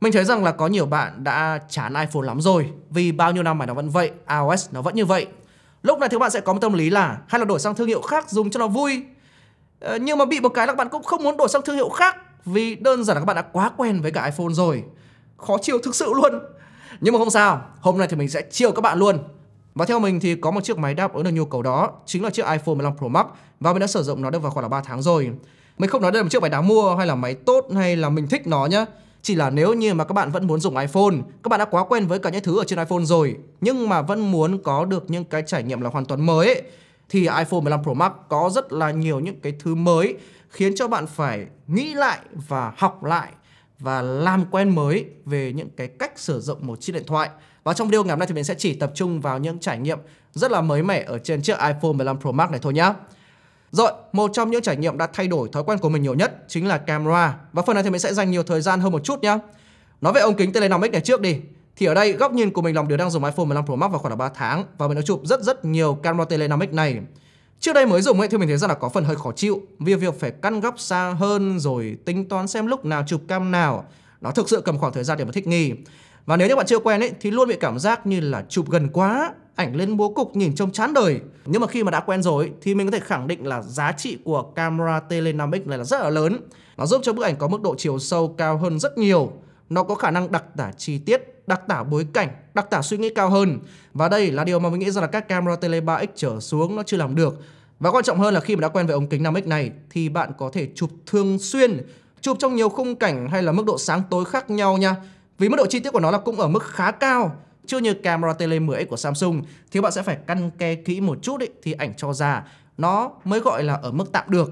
Mình thấy rằng là có nhiều bạn đã chán iPhone lắm rồi Vì bao nhiêu năm mà nó vẫn vậy iOS nó vẫn như vậy Lúc này thì các bạn sẽ có một tâm lý là Hay là đổi sang thương hiệu khác dùng cho nó vui ờ, Nhưng mà bị một cái là các bạn cũng không muốn đổi sang thương hiệu khác Vì đơn giản là các bạn đã quá quen với cả iPhone rồi Khó chịu thực sự luôn Nhưng mà không sao Hôm nay thì mình sẽ chiều các bạn luôn và theo mình thì có một chiếc máy đáp ứng được nhu cầu đó chính là chiếc iPhone 15 Pro Max và mình đã sử dụng nó được vào khoảng là 3 tháng rồi. Mình không nói đây là một chiếc máy đáng mua hay là máy tốt hay là mình thích nó nhá. Chỉ là nếu như mà các bạn vẫn muốn dùng iPhone, các bạn đã quá quen với cả những thứ ở trên iPhone rồi, nhưng mà vẫn muốn có được những cái trải nghiệm là hoàn toàn mới ấy, thì iPhone 15 Pro Max có rất là nhiều những cái thứ mới khiến cho bạn phải nghĩ lại và học lại và làm quen mới về những cái cách sử dụng một chiếc điện thoại. Và trong video ngày hôm nay thì mình sẽ chỉ tập trung vào những trải nghiệm rất là mới mẻ ở trên chiếc iPhone 15 Pro Max này thôi nhé. Rồi, một trong những trải nghiệm đã thay đổi thói quen của mình nhiều nhất chính là camera. Và phần này thì mình sẽ dành nhiều thời gian hơn một chút nhé. Nói về ống kính Tele5X này trước đi. Thì ở đây góc nhìn của mình là một đứa đang dùng iPhone 15 Pro Max vào khoảng 3 tháng và mình đã chụp rất rất nhiều camera Tele5X này. Trước đây mới dùng ấy thì mình thấy rằng là có phần hơi khó chịu vì việc phải căn góc xa hơn rồi tính toán xem lúc nào chụp cam nào. Nó thực sự cầm khoảng thời gian để mà thích nghi. Và nếu như bạn chưa quen ấy thì luôn bị cảm giác như là chụp gần quá, ảnh lên bố cục nhìn trông chán đời. Nhưng mà khi mà đã quen rồi thì mình có thể khẳng định là giá trị của camera tele 5x này là rất là lớn. Nó giúp cho bức ảnh có mức độ chiều sâu cao hơn rất nhiều. Nó có khả năng đặc tả chi tiết, đặc tả bối cảnh, đặc tả suy nghĩ cao hơn. Và đây là điều mà mình nghĩ rằng là các camera tele 3x trở xuống nó chưa làm được. Và quan trọng hơn là khi mà đã quen với ống kính 5x này thì bạn có thể chụp thường xuyên, chụp trong nhiều khung cảnh hay là mức độ sáng tối khác nhau nha. Vì mức độ chi tiết của nó là cũng ở mức khá cao Chưa như camera tele 10X của Samsung Thì bạn sẽ phải căn ke kỹ một chút ý, thì ảnh cho ra Nó mới gọi là ở mức tạm được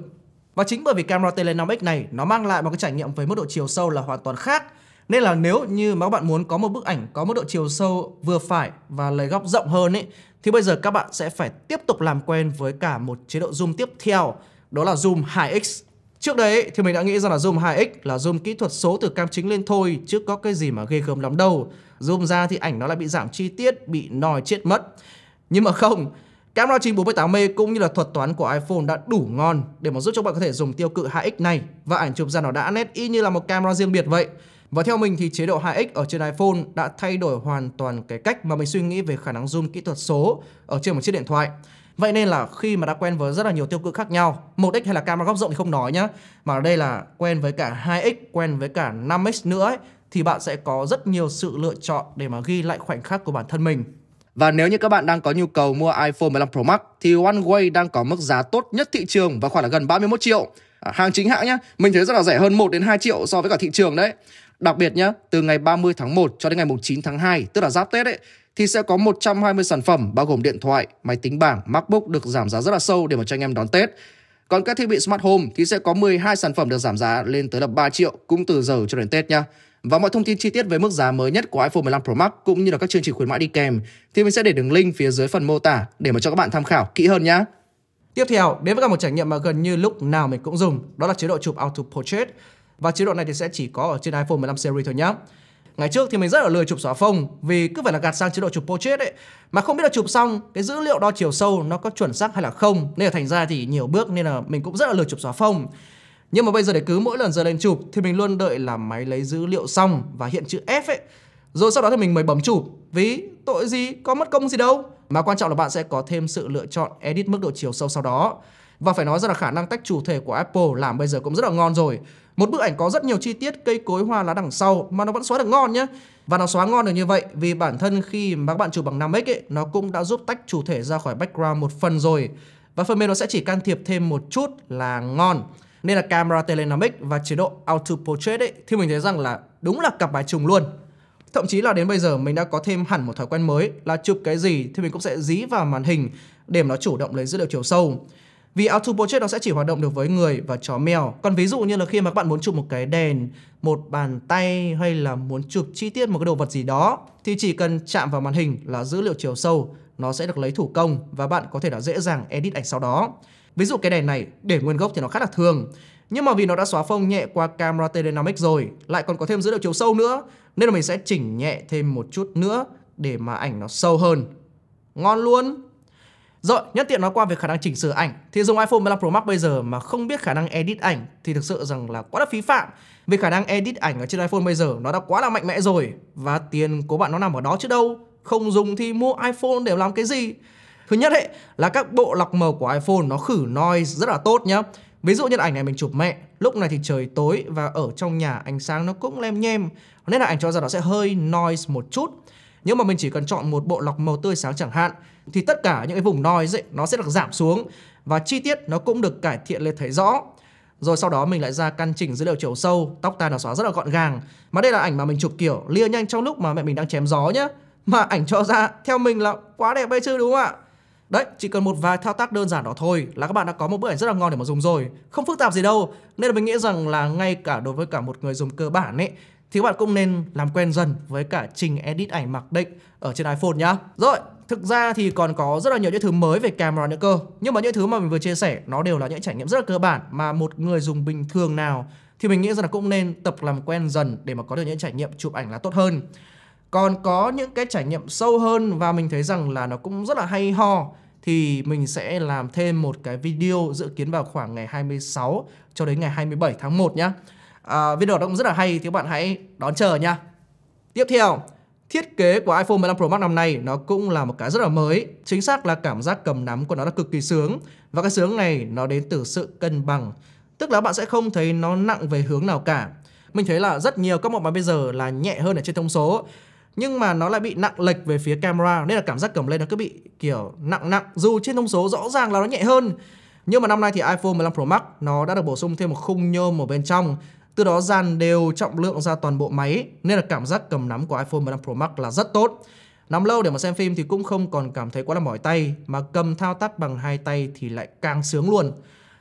Và chính bởi vì camera tele 5X này Nó mang lại một cái trải nghiệm với mức độ chiều sâu là hoàn toàn khác nên là nếu như mà các bạn muốn có một bức ảnh có mức độ chiều sâu vừa phải và lấy góc rộng hơn ấy thì bây giờ các bạn sẽ phải tiếp tục làm quen với cả một chế độ zoom tiếp theo đó là zoom 2x Trước đấy thì mình đã nghĩ rằng là zoom 2x là zoom kỹ thuật số từ cam chính lên thôi chứ có cái gì mà ghê gớm lắm đâu. Zoom ra thì ảnh nó lại bị giảm chi tiết, bị nòi chết mất. Nhưng mà không, camera chính 48mm cũng như là thuật toán của iPhone đã đủ ngon để mà giúp cho bạn có thể dùng tiêu cự 2x này và ảnh chụp ra nó đã nét y như là một camera riêng biệt vậy. Và theo mình thì chế độ 2x ở trên iPhone đã thay đổi hoàn toàn cái cách mà mình suy nghĩ về khả năng zoom kỹ thuật số ở trên một chiếc điện thoại. Vậy nên là khi mà đã quen với rất là nhiều tiêu cự khác nhau, 1x hay là camera góc rộng thì không nói nhá, mà ở đây là quen với cả 2x, quen với cả 5x nữa ấy, thì bạn sẽ có rất nhiều sự lựa chọn để mà ghi lại khoảnh khắc của bản thân mình. Và nếu như các bạn đang có nhu cầu mua iPhone 15 Pro Max thì OneWay đang có mức giá tốt nhất thị trường và khoảng là gần 31 triệu. À, hàng chính hãng nhé, mình thấy rất là rẻ hơn 1 đến 2 triệu so với cả thị trường đấy. Đặc biệt nhé từ ngày 30 tháng 1 cho đến ngày 9 tháng 2, tức là giáp Tết ấy, thì sẽ có 120 sản phẩm bao gồm điện thoại, máy tính bảng, MacBook được giảm giá rất là sâu để mà cho anh em đón Tết. Còn các thiết bị smart home thì sẽ có 12 sản phẩm được giảm giá lên tới là 3 triệu cũng từ giờ cho đến Tết nha. Và mọi thông tin chi tiết về mức giá mới nhất của iPhone 15 Pro Max cũng như là các chương trình khuyến mãi đi kèm thì mình sẽ để đường link phía dưới phần mô tả để mà cho các bạn tham khảo kỹ hơn nhé. Tiếp theo, đến với cả một trải nghiệm mà gần như lúc nào mình cũng dùng, đó là chế độ chụp Auto Portrait. Và chế độ này thì sẽ chỉ có ở trên iPhone 15 series thôi nhé. Ngày trước thì mình rất là lười chụp xóa phông vì cứ phải là gạt sang chế độ chụp portrait ấy mà không biết là chụp xong cái dữ liệu đo chiều sâu nó có chuẩn xác hay là không nên là thành ra thì nhiều bước nên là mình cũng rất là lười chụp xóa phông. Nhưng mà bây giờ để cứ mỗi lần giờ lên chụp thì mình luôn đợi là máy lấy dữ liệu xong và hiện chữ F ấy. Rồi sau đó thì mình mới bấm chụp vì tội gì có mất công gì đâu. Mà quan trọng là bạn sẽ có thêm sự lựa chọn edit mức độ chiều sâu sau đó. Và phải nói rằng là khả năng tách chủ thể của Apple làm bây giờ cũng rất là ngon rồi. Một bức ảnh có rất nhiều chi tiết cây cối hoa lá đằng sau mà nó vẫn xóa được ngon nhé. Và nó xóa ngon được như vậy vì bản thân khi mà các bạn chụp bằng 5x ấy, nó cũng đã giúp tách chủ thể ra khỏi background một phần rồi. Và phần mềm nó sẽ chỉ can thiệp thêm một chút là ngon. Nên là camera Telenamic và chế độ Auto Portrait ấy, thì mình thấy rằng là đúng là cặp bài trùng luôn. Thậm chí là đến bây giờ mình đã có thêm hẳn một thói quen mới là chụp cái gì thì mình cũng sẽ dí vào màn hình để nó chủ động lấy dữ liệu chiều sâu. Vì auto portrait nó sẽ chỉ hoạt động được với người và chó mèo. Còn ví dụ như là khi mà các bạn muốn chụp một cái đèn, một bàn tay hay là muốn chụp chi tiết một cái đồ vật gì đó thì chỉ cần chạm vào màn hình là dữ liệu chiều sâu nó sẽ được lấy thủ công và bạn có thể đã dễ dàng edit ảnh sau đó. Ví dụ cái đèn này để nguyên gốc thì nó khá là thường nhưng mà vì nó đã xóa phông nhẹ qua camera Tele5X rồi Lại còn có thêm dữ liệu chiều sâu nữa Nên là mình sẽ chỉnh nhẹ thêm một chút nữa Để mà ảnh nó sâu hơn Ngon luôn rồi, nhân tiện nói qua về khả năng chỉnh sửa ảnh thì dùng iPhone 15 Pro Max bây giờ mà không biết khả năng edit ảnh thì thực sự rằng là quá là phí phạm. Vì khả năng edit ảnh ở trên iPhone bây giờ nó đã quá là mạnh mẽ rồi và tiền của bạn nó nằm ở đó chứ đâu. Không dùng thì mua iPhone để làm cái gì? Thứ nhất ấy, là các bộ lọc màu của iPhone nó khử noise rất là tốt nhá. Ví dụ như ảnh này mình chụp mẹ, lúc này thì trời tối và ở trong nhà ánh sáng nó cũng lem nhem. Nên là ảnh cho ra nó sẽ hơi noise một chút. Nếu mà mình chỉ cần chọn một bộ lọc màu tươi sáng chẳng hạn thì tất cả những cái vùng noise ấy, nó sẽ được giảm xuống và chi tiết nó cũng được cải thiện lên thấy rõ. Rồi sau đó mình lại ra căn chỉnh dữ liệu chiều sâu, tóc tai nó xóa rất là gọn gàng. Mà đây là ảnh mà mình chụp kiểu lia nhanh trong lúc mà mẹ mình đang chém gió nhá. Mà ảnh cho ra theo mình là quá đẹp bây chứ đúng không ạ? Đấy, chỉ cần một vài thao tác đơn giản đó thôi là các bạn đã có một bức ảnh rất là ngon để mà dùng rồi. Không phức tạp gì đâu. Nên là mình nghĩ rằng là ngay cả đối với cả một người dùng cơ bản ấy thì các bạn cũng nên làm quen dần với cả trình edit ảnh mặc định ở trên iPhone nhá. Rồi, thực ra thì còn có rất là nhiều những thứ mới về camera nữa cơ. Nhưng mà những thứ mà mình vừa chia sẻ nó đều là những trải nghiệm rất là cơ bản mà một người dùng bình thường nào thì mình nghĩ rằng là cũng nên tập làm quen dần để mà có được những trải nghiệm chụp ảnh là tốt hơn. Còn có những cái trải nghiệm sâu hơn và mình thấy rằng là nó cũng rất là hay ho thì mình sẽ làm thêm một cái video dự kiến vào khoảng ngày 26 cho đến ngày 27 tháng 1 nhá. À, video đó cũng rất là hay thì các bạn hãy đón chờ nha. Tiếp theo, thiết kế của iPhone 15 Pro Max năm nay nó cũng là một cái rất là mới. Chính xác là cảm giác cầm nắm của nó là cực kỳ sướng. Và cái sướng này nó đến từ sự cân bằng. Tức là bạn sẽ không thấy nó nặng về hướng nào cả. Mình thấy là rất nhiều các mẫu máy bây giờ là nhẹ hơn ở trên thông số. Nhưng mà nó lại bị nặng lệch về phía camera Nên là cảm giác cầm lên nó cứ bị kiểu nặng nặng Dù trên thông số rõ ràng là nó nhẹ hơn Nhưng mà năm nay thì iPhone 15 Pro Max Nó đã được bổ sung thêm một khung nhôm ở bên trong từ đó dàn đều trọng lượng ra toàn bộ máy nên là cảm giác cầm nắm của iPhone 15 Pro Max là rất tốt. Nắm lâu để mà xem phim thì cũng không còn cảm thấy quá là mỏi tay mà cầm thao tác bằng hai tay thì lại càng sướng luôn.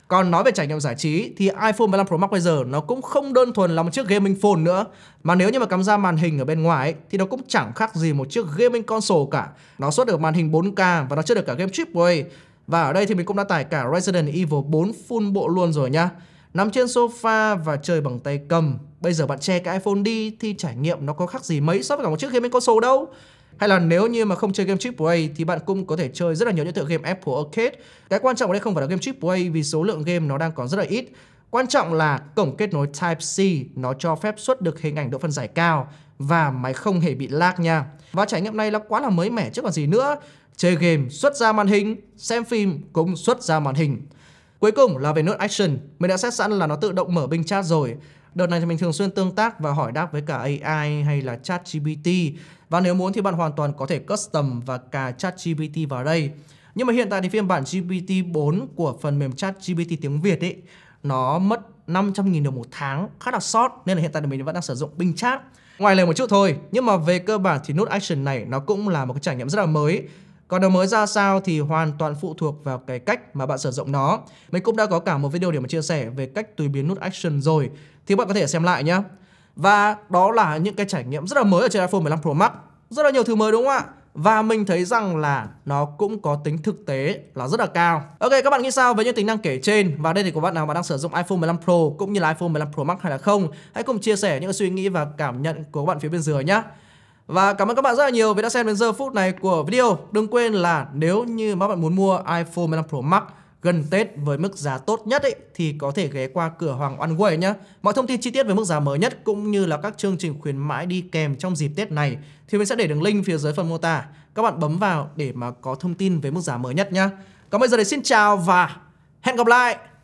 Còn nói về trải nghiệm giải trí thì iPhone 15 Pro Max bây giờ nó cũng không đơn thuần là một chiếc gaming phone nữa mà nếu như mà cắm ra màn hình ở bên ngoài ấy, thì nó cũng chẳng khác gì một chiếc gaming console cả. Nó xuất được màn hình 4K và nó chưa được cả game triple Và ở đây thì mình cũng đã tải cả Resident Evil 4 full bộ luôn rồi nha Nằm trên sofa và chơi bằng tay cầm Bây giờ bạn che cái iPhone đi thì trải nghiệm nó có khác gì mấy so với cả một chiếc game bên console đâu hay là nếu như mà không chơi game AAA thì bạn cũng có thể chơi rất là nhiều những tựa game Apple Arcade. Cái quan trọng ở đây không phải là game AAA vì số lượng game nó đang còn rất là ít. Quan trọng là cổng kết nối Type-C nó cho phép xuất được hình ảnh độ phân giải cao và máy không hề bị lag nha. Và trải nghiệm này nó quá là mới mẻ chứ còn gì nữa. Chơi game xuất ra màn hình, xem phim cũng xuất ra màn hình. Cuối cùng là về nút action, mình đã set sẵn là nó tự động mở bình chat rồi. Đợt này thì mình thường xuyên tương tác và hỏi đáp với cả AI hay là chat GPT. Và nếu muốn thì bạn hoàn toàn có thể custom và cả chat GPT vào đây. Nhưng mà hiện tại thì phiên bản GPT-4 của phần mềm chat GPT tiếng Việt ấy nó mất 500.000 đồng một tháng khá là short nên là hiện tại thì mình vẫn đang sử dụng Bing Chat. Ngoài lời một chút thôi, nhưng mà về cơ bản thì nút action này nó cũng là một cái trải nghiệm rất là mới còn đầu mới ra sao thì hoàn toàn phụ thuộc vào cái cách mà bạn sử dụng nó. Mình cũng đã có cả một video để mà chia sẻ về cách tùy biến nút action rồi. Thì bạn có thể xem lại nhé. Và đó là những cái trải nghiệm rất là mới ở trên iPhone 15 Pro Max. Rất là nhiều thứ mới đúng không ạ? Và mình thấy rằng là nó cũng có tính thực tế là rất là cao Ok các bạn nghĩ sao về những tính năng kể trên Và đây thì của bạn nào mà đang sử dụng iPhone 15 Pro Cũng như là iPhone 15 Pro Max hay là không Hãy cùng chia sẻ những suy nghĩ và cảm nhận của các bạn phía bên dưới nhé và cảm ơn các bạn rất là nhiều vì đã xem đến giờ phút này của video. Đừng quên là nếu như mà bạn muốn mua iPhone 15 Pro Max gần Tết với mức giá tốt nhất ấy, thì có thể ghé qua cửa hàng OneWay nhé. Mọi thông tin chi tiết về mức giá mới nhất cũng như là các chương trình khuyến mãi đi kèm trong dịp Tết này thì mình sẽ để đường link phía dưới phần mô tả. Các bạn bấm vào để mà có thông tin về mức giá mới nhất nhé. Còn bây giờ thì xin chào và hẹn gặp lại!